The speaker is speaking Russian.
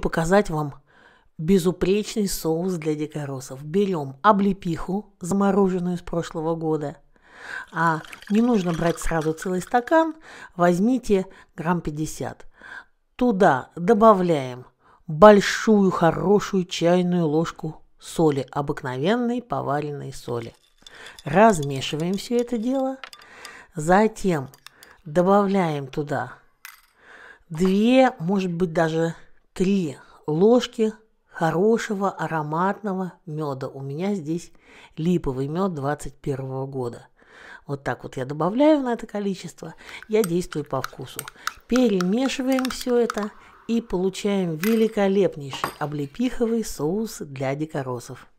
показать вам безупречный соус для дикоросов. Берем облепиху, замороженную с прошлого года. А не нужно брать сразу целый стакан, возьмите грамм 50. Туда добавляем большую хорошую чайную ложку соли, обыкновенной поваренной соли. Размешиваем все это дело. Затем добавляем туда две, может быть, даже три ложки хорошего ароматного меда. У меня здесь липовый мед 21 года. Вот так вот я добавляю на это количество, я действую по вкусу. Перемешиваем все это и получаем великолепнейший облепиховый соус для дикоросов.